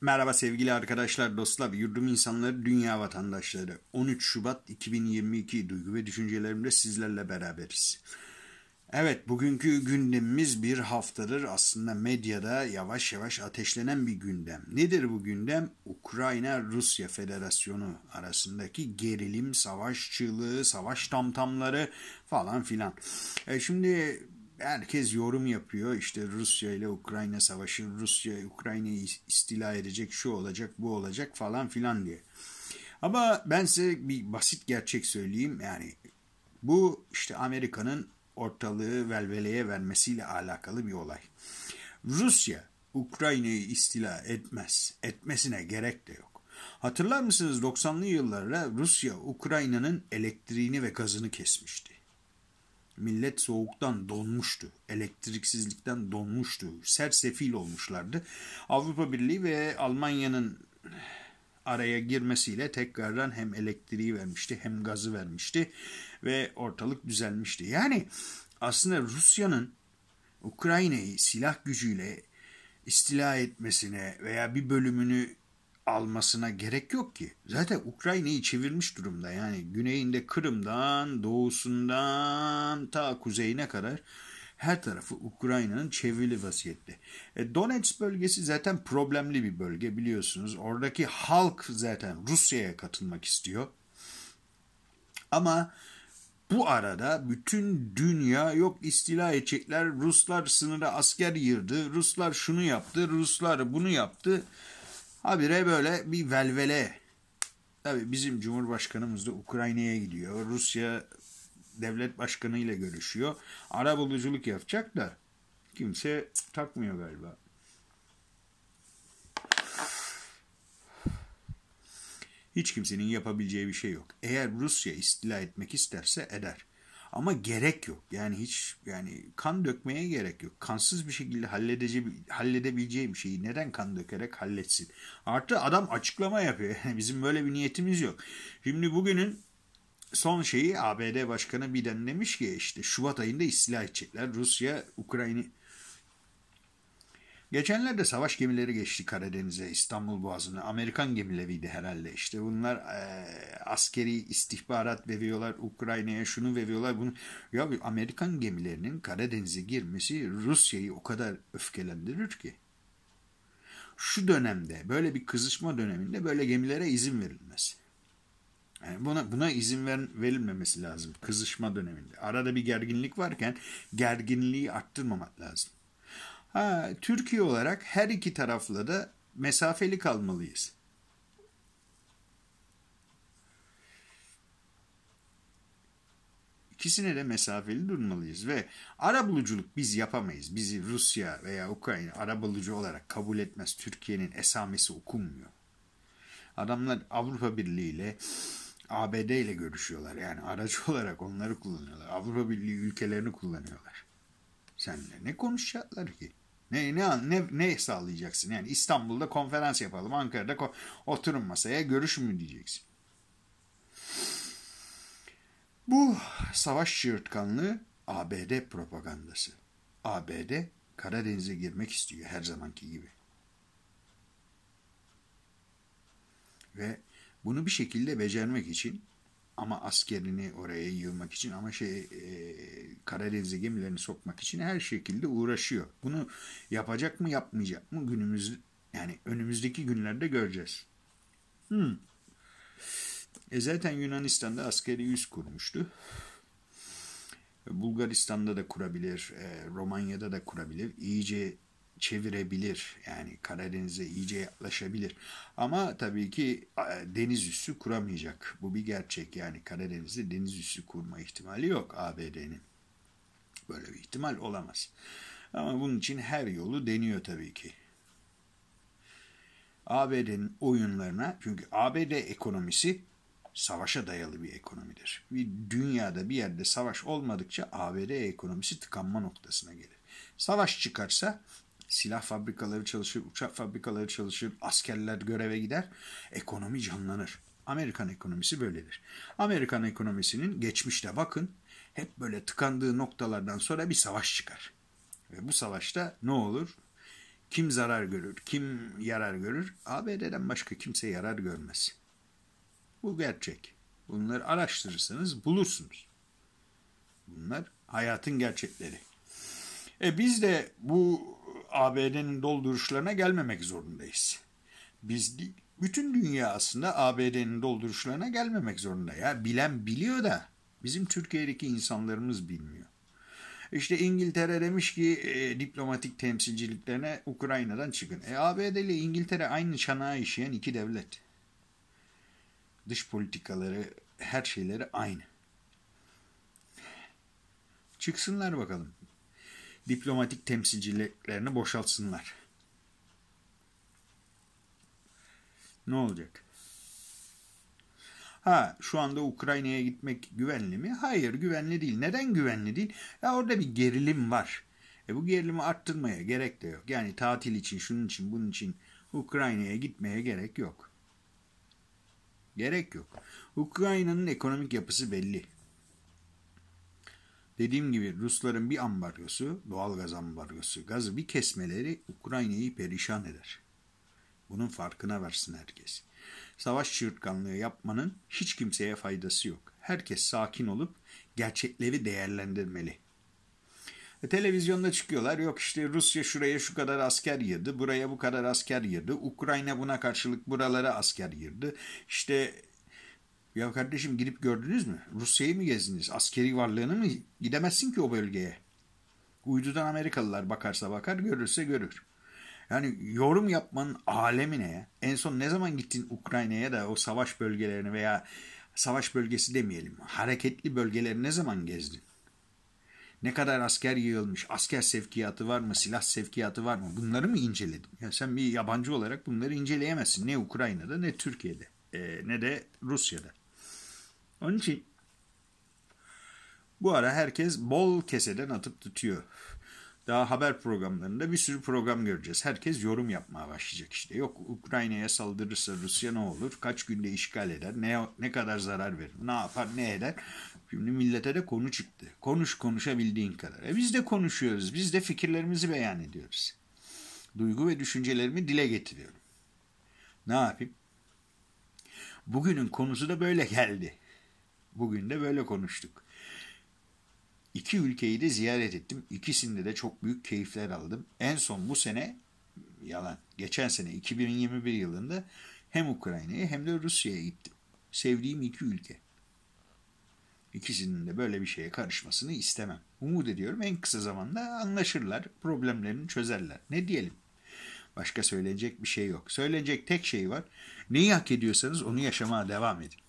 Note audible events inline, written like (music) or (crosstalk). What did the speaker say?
Merhaba sevgili arkadaşlar, dostlar, yurdum insanları, dünya vatandaşları. 13 Şubat 2022 duygu ve düşüncelerimde sizlerle beraberiz. Evet, bugünkü gündemimiz bir haftadır aslında medyada yavaş yavaş ateşlenen bir gündem. Nedir bu gündem? Ukrayna-Rusya Federasyonu arasındaki gerilim, savaş çığlığı, savaş tamtamları falan filan. E şimdi herkes yorum yapıyor. İşte Rusya ile Ukrayna savaşı, Rusya Ukrayna'yı istila edecek, şu olacak, bu olacak falan filan diye. Ama ben size bir basit gerçek söyleyeyim. Yani bu işte Amerika'nın ortalığı velveleye vermesiyle alakalı bir olay. Rusya Ukrayna'yı istila etmez. Etmesine gerek de yok. Hatırlar mısınız 90'lı yıllarda Rusya Ukrayna'nın elektriğini ve gazını kesmişti. Millet soğuktan donmuştu, elektriksizlikten donmuştu, sersefil olmuşlardı. Avrupa Birliği ve Almanya'nın araya girmesiyle tekrardan hem elektriği vermişti hem gazı vermişti ve ortalık düzelmişti. Yani aslında Rusya'nın Ukrayna'yı silah gücüyle istila etmesine veya bir bölümünü almasına gerek yok ki. Zaten Ukrayna'yı çevirmiş durumda. Yani güneyinde Kırım'dan, doğusundan ta kuzeyine kadar her tarafı Ukrayna'nın çevrili vaziyette. E, Donetsk bölgesi zaten problemli bir bölge biliyorsunuz. Oradaki halk zaten Rusya'ya katılmak istiyor. Ama bu arada bütün dünya yok istila edecekler, Ruslar sınıra asker yırdı, Ruslar şunu yaptı, Ruslar bunu yaptı. Habire böyle bir velvele. Tabii bizim Cumhurbaşkanımız da Ukrayna'ya gidiyor. Rusya devlet başkanı ile görüşüyor. Ara buluculuk yapacak da kimse takmıyor galiba. Hiç kimsenin yapabileceği bir şey yok. Eğer Rusya istila etmek isterse eder. Ama gerek yok. Yani hiç yani kan dökmeye gerek yok. Kansız bir şekilde halledeceği halledebileceği bir şeyi neden kan dökerek halletsin? Artı adam açıklama yapıyor. (laughs) Yani bizim böyle bir niyetimiz yok. Şimdi bugünün son şeyi ABD Başkanı Biden demiş ki işte Şubat ayında istila edecekler. Rusya Ukrayna Geçenlerde savaş gemileri geçti Karadeniz'e, İstanbul Boğazı'na. Amerikan gemileriydi herhalde işte. Bunlar e, askeri istihbarat veriyorlar Ukrayna'ya, şunu veriyorlar bunu. Ya Amerikan gemilerinin Karadeniz'e girmesi Rusya'yı o kadar öfkelendirir ki. Şu dönemde, böyle bir kızışma döneminde böyle gemilere izin verilmez. Yani buna, buna izin ver, verilmemesi lazım kızışma döneminde. Arada bir gerginlik varken gerginliği arttırmamak lazım. Ha, Türkiye olarak her iki tarafla da mesafeli kalmalıyız. İkisine de mesafeli durmalıyız ve arabuluculuk biz yapamayız. Bizi Rusya veya Ukrayna arabulucu olarak kabul etmez. Türkiye'nin esamesi okunmuyor. Adamlar Avrupa Birliği ile ABD ile görüşüyorlar. Yani aracı (laughs) olarak onları kullanıyorlar. Avrupa Birliği ülkelerini kullanıyorlar. Senle ne konuşacaklar ki? Ne, ne, ne, ne sağlayacaksın? Yani İstanbul'da konferans yapalım, Ankara'da ko oturun masaya görüş mü diyeceksin? Bu savaş çığırtkanlığı ABD propagandası. ABD Karadeniz'e girmek istiyor her zamanki gibi. Ve bunu bir şekilde becermek için ama askerini oraya yığmak için ama şey e, Karadeniz'e gemilerini sokmak için her şekilde uğraşıyor. Bunu yapacak mı yapmayacak mı günümüz yani önümüzdeki günlerde göreceğiz. Hmm. E zaten Yunanistan'da askeri üs kurmuştu. Bulgaristan'da da kurabilir, e, Romanya'da da kurabilir. İyice çevirebilir. Yani Karadeniz'e iyice yaklaşabilir. Ama tabii ki e, deniz üssü kuramayacak. Bu bir gerçek. Yani Karadeniz'de deniz üssü kurma ihtimali yok ABD'nin. Böyle bir ihtimal olamaz. Ama bunun için her yolu deniyor tabii ki. ABD'nin oyunlarına çünkü ABD ekonomisi savaşa dayalı bir ekonomidir. Bir dünyada bir yerde savaş olmadıkça ABD ekonomisi tıkanma noktasına gelir. Savaş çıkarsa silah fabrikaları çalışır, uçak fabrikaları çalışır, askerler göreve gider, ekonomi canlanır. Amerikan ekonomisi böyledir. Amerikan ekonomisinin geçmişte bakın hep böyle tıkandığı noktalardan sonra bir savaş çıkar. Ve bu savaşta ne olur? Kim zarar görür, kim yarar görür? ABD'den başka kimse yarar görmez. Bu gerçek. Bunları araştırırsanız bulursunuz. Bunlar hayatın gerçekleri. E biz de bu ABD'nin dolduruşlarına gelmemek zorundayız. Biz bütün dünya aslında ABD'nin dolduruşlarına gelmemek zorunda. Ya bilen biliyor da bizim Türkiye'deki insanlarımız bilmiyor. İşte İngiltere demiş ki e, diplomatik temsilciliklerine Ukrayna'dan çıkın. E, ABD ile İngiltere aynı çanağı işleyen iki devlet. Dış politikaları, her şeyleri aynı. Çıksınlar bakalım diplomatik temsilciliklerini boşaltsınlar. Ne olacak? Ha şu anda Ukrayna'ya gitmek güvenli mi? Hayır güvenli değil. Neden güvenli değil? Ya orada bir gerilim var. E bu gerilimi arttırmaya gerek de yok. Yani tatil için, şunun için, bunun için Ukrayna'ya gitmeye gerek yok. Gerek yok. Ukrayna'nın ekonomik yapısı belli. Dediğim gibi Rusların bir ambargosu, doğal gaz ambargosu, gazı bir kesmeleri Ukrayna'yı perişan eder. Bunun farkına versin herkes. Savaş çırtkanlığı yapmanın hiç kimseye faydası yok. Herkes sakin olup gerçekleri değerlendirmeli. E, televizyonda çıkıyorlar. Yok işte Rusya şuraya şu kadar asker yırdı, buraya bu kadar asker yırdı. Ukrayna buna karşılık buralara asker yırdı. İşte ya kardeşim gidip gördünüz mü? Rusya'yı mı gezdiniz? Askeri varlığını mı? Gidemezsin ki o bölgeye. Uydudan Amerikalılar bakarsa bakar, görürse görür. Yani yorum yapmanın alemi ne En son ne zaman gittin Ukrayna'ya da o savaş bölgelerini veya savaş bölgesi demeyelim. Hareketli bölgeleri ne zaman gezdin? Ne kadar asker yığılmış, asker sevkiyatı var mı, silah sevkiyatı var mı? Bunları mı inceledin? Ya sen bir yabancı olarak bunları inceleyemezsin. Ne Ukrayna'da ne Türkiye'de e, ne de Rusya'da. Onun için bu ara herkes bol keseden atıp tutuyor. Daha haber programlarında bir sürü program göreceğiz. Herkes yorum yapmaya başlayacak işte. Yok Ukrayna'ya saldırırsa Rusya ne olur? Kaç günde işgal eder? Ne, ne kadar zarar verir? Ne yapar? Ne eder? Şimdi millete de konu çıktı. Konuş konuşabildiğin kadar. E biz de konuşuyoruz. Biz de fikirlerimizi beyan ediyoruz. Duygu ve düşüncelerimi dile getiriyorum. Ne yapayım? Bugünün konusu da böyle geldi. Bugün de böyle konuştuk. İki ülkeyi de ziyaret ettim. İkisinde de çok büyük keyifler aldım. En son bu sene yalan. Geçen sene 2021 yılında hem Ukrayna'ya hem de Rusya'ya gittim. Sevdiğim iki ülke. İkisinin de böyle bir şeye karışmasını istemem. Umut ediyorum en kısa zamanda anlaşırlar, problemlerini çözerler. Ne diyelim? Başka söylenecek bir şey yok. Söylenecek tek şey var. Neyi hak ediyorsanız onu yaşamaya devam edin.